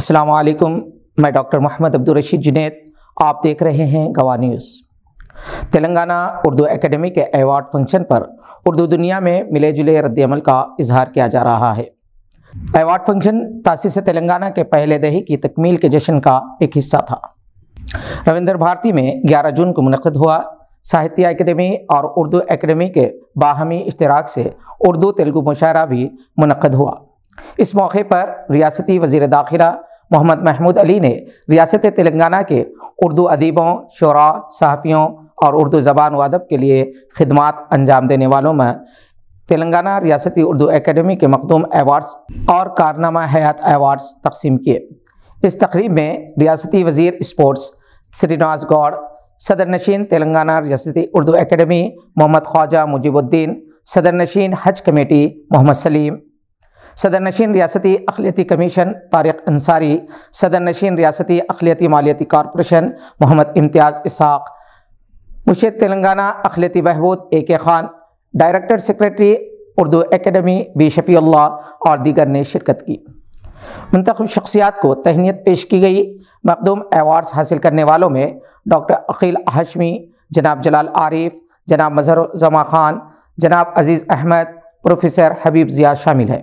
असलकम मैं डॉक्टर मोहम्मद अब्दुल रशीद जुनेद आप देख रहे हैं गवा न्यूज़ तेलंगाना उर्दू एकेडमी के अवार्ड फंक्शन पर उर्दू दुनिया में मिले जुले रद्दमल का इजहार किया जा रहा है अवार्ड फंक्शन तासीस तेलंगाना के पहले दही की तकमील के जश्न का एक हिस्सा था रविंद्र भारती में 11 जून को मनद हुआ साहित्य अकेडमी और उर्दू अकेडमी के बाहमी इश्तराक से उर्दू तेलगु मुशायरा भी मनद हुआ इस मौके पर रियासती वजीर दाखिला मोहम्मद महमूद अली ने रियासत तेलंगाना के उर्दू अदीबों शरा सहाफ़ियों और उर्दू ज़बान व अदब के लिए खदमात अंजाम देने वालों में तेलंगाना रियासती उर्दू एकेडमी के मखदूम एवार्ड्स और कारनामा हयात एवार्ड्स तकसीम किए इस तकरीब में रियासती वज़ी स्पोर्ट्स श्रीनाज गौड़ सदर नशीन तेलंगाना रियासती उर्दू एकेडमी मोहम्मद ख्वाजा मुजीबुद्दीन सदर नशीन हज कमेटी मोहम्मद सलीम सदर नशीन रियासती अखिलती कमीशन तारक अंसारी सदर नशीन रियासती अखिलती मालियाती कॉरपोरेशन मोहम्मद इम्तियाज़ इसाक मुर्शद तेलंगाना अखिलती बहबूद A K Khan director secretary Urdu academy B Shafiullah और दीगर ने शिरकत की मंतखब शख्सियात को तहनीत पेश की गई मखदूम एवार्ड्स हासिल करने वालों में डॉक्टर अकील हाशमी जनाब जलाल आरिफ जनाब मजहर जमा खान जनाब अज़ीज़ अहमद प्रोफेसर हबीब ज़िया शामिल है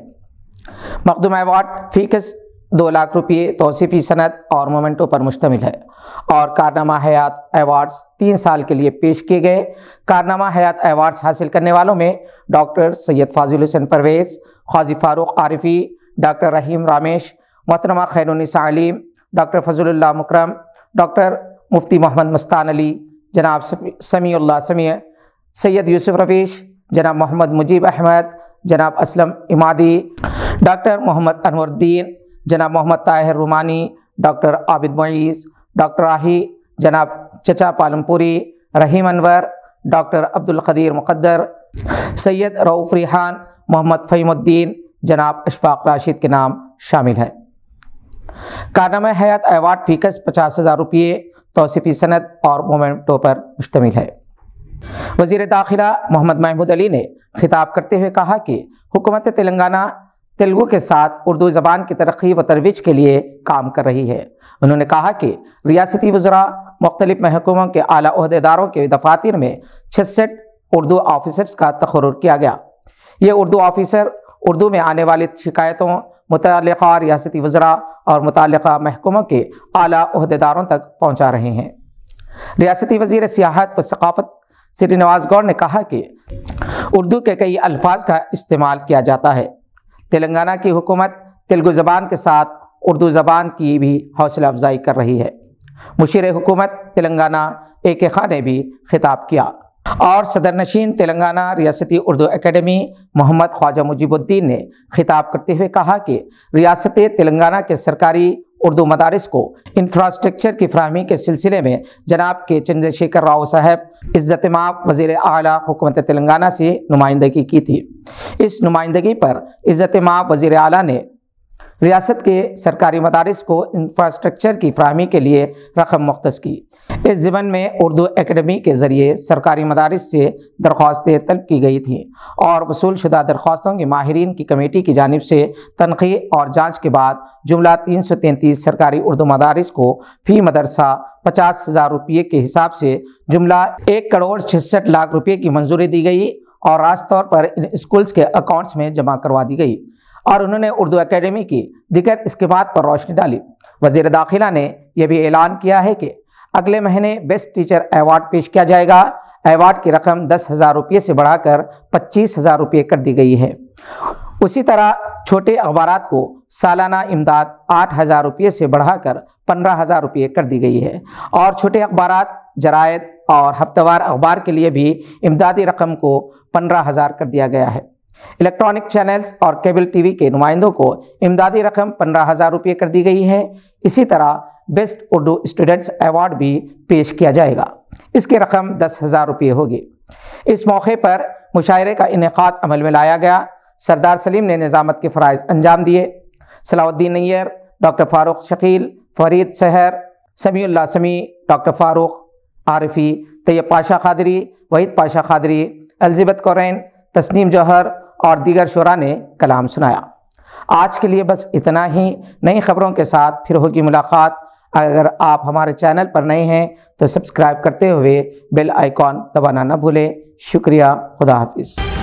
मखदूम अवार्ड फीकस दो लाख रुपये तोसीफ़ी सनत और मोमेंटो पर मुश्तमिल है और कारनामा हयात एवार्ड्स तीन साल के लिए पेश किए गए कारनामा हयात एवार्ड्स हासिल करने वालों में डॉक्टर सैयद फाजुल हुसैन परवेज़ खाजी फ़ारूक आरिफी डॉक्टर रहीम रामेश मोहतरमा खैरुनिसा अलीम डॉक्टर फजल्ला मुकरम डॉक्टर मुफ्ती मोहम्मद मस्तान अली जनाब समी समी सैयद यूसुफ रवीश जनाब मोहम्मद मुजीब अहमद जनाब असलम इमादी डॉक्टर मोहम्मद अनवरुद्दीन जनाब मोहम्मद ताहिर रुमानी डॉक्टर आबिद मईस डॉक्टर राही जनाब चचा पालमपुरी रहीम अनवर डॉक्टर अब्दुल कदीर मुकद्दर सैयद रऊफ़ रिहान मोहम्मद फ़हीमुद्दीन जनाब अशफाक राशिद के नाम शामिल है कारनामा हयात अवार्ड फीकस पचास हज़ार रुपये तोसीफ़ी सनत और मोमेंटो पर मुश्तमिल है वजीर दाखिला मोहम्मद महमूद अली ने खिताब करते हुए कहा कि हुकूमत तेलंगाना तेलुगु के साथ उर्दू ज़बान की तरक्की व तरवीज के लिए काम कर रही है उन्होंने कहा कि रियासती वज्रा मुख्तलिफ महकमों के अली अहदेदारों के दफातर में छसठ उर्दू ऑफिसर्स का तकर किया गया ये उर्दू ऑफिसर उर्दू में आने वाली शिकायतों मुतल रियासती वज्रा और मुतल महकमों के अली अहदेदारों तक पहुँचा रहे हैं रियासती वज़ी सियाहत व सकाफ़त श्री नवाज गौड़ ने कहा कि उर्दू के कई अल्फाज का इस्तेमाल किया जाता है तेलंगाना की हुकूमत तेलुगु ज़बान के साथ उर्दू ज़बान की भी हौसला अफजाई कर रही है मुशीर हुकूमत तेलंगाना ए के खां ने भी खिताब किया और सदर नशीन तेलंगाना रियासती उर्दू एकेडमी मोहम्मद ख्वाजा मुजीबुद्दीन ने खिताब करते हुए कहा कि रियासत तेलंगाना के सरकारी उर्दू मदारस को इंफ्रास्ट्रक्चर की फ्राहमी के सिलसिले में जनाब के चंद्रशेखर राव साहब इज़्ज़त माँ वज़ी अली हुकूमत तेलंगाना से नुमाइंदगी की थी इस नुमाइंदगी पर इज़्ज़त माँ वज़ी अली ने रियासत के सरकारी मदारस को इंफ्रास्ट्रक्चर की फ्राहमी के लिए रकम मुख्त की इस ज़मन में उर्दू एकेडमी के ज़रिए सरकारी मदारस से दरख्वास्तें तलब की गई थी और वसूल शुदा दरख्वास्तों के माहरीन की कमेटी की जानब से तनखी और जाँच के बाद जुमला तीन सौ तैंतीस सरकारी उर्दू मदारस को फ़ी मदरसा पचास हज़ार रुपये के हिसाब से जुमला एक करोड़ छसठ लाख रुपये की मंजूरी दी गई और राज तौर पर इन स्कूल्स के अकाउंट्स में जमा करवा दी गई और उन्होंने उर्दू अकेडमी की दिगर इसके बाद पर रोशनी डाली वजीर दाखिला ने यह भी ऐलान किया है कि अगले महीने बेस्ट टीचर अवार्ड पेश किया जाएगा अवार्ड की रकम दस हज़ार रुपये से बढ़ाकर पच्चीस हज़ार रुपये कर दी गई है उसी तरह छोटे अखबार को सालाना इमदाद आठ हज़ार रुपये से बढ़ाकर पंद्रह हज़ार रुपये कर दी गई है और छोटे अखबार जरायद और हफ्तवार अखबार के लिए भी इमदादी रकम को पंद्रह हज़ार कर दिया गया है इलेक्ट्रॉनिक चैनल्स और केबल टीवी के नुमाइंदों को इमदादी रकम पंद्रह हज़ार रुपये कर दी गई है इसी तरह बेस्ट उर्दू स्टूडेंट्स अवार्ड भी पेश किया जाएगा इसकी रकम दस हज़ार रुपये होगी इस मौके पर मुशायरे का इनका अमल में लाया गया सरदार सलीम ने निज़ामत के फ़रज़ अंजाम दिए सलाउद्दीन नैयर डॉक्टर फ़ारूक शकील फरीद सहर समील समी डॉक्टर फ़ारूक आरफी तैयब पाशा खादरी वहीद पाशा खादरी अलजिबत कौरन तस्नीम जौहर और दीगर शुरा ने कलाम सुनाया आज के लिए बस इतना ही नई खबरों के साथ फिर होगी मुलाकात अगर आप हमारे चैनल पर नए हैं तो सब्सक्राइब करते हुए बेल आइकॉन दबाना न भूलें शुक्रिया खुदा हाफिज़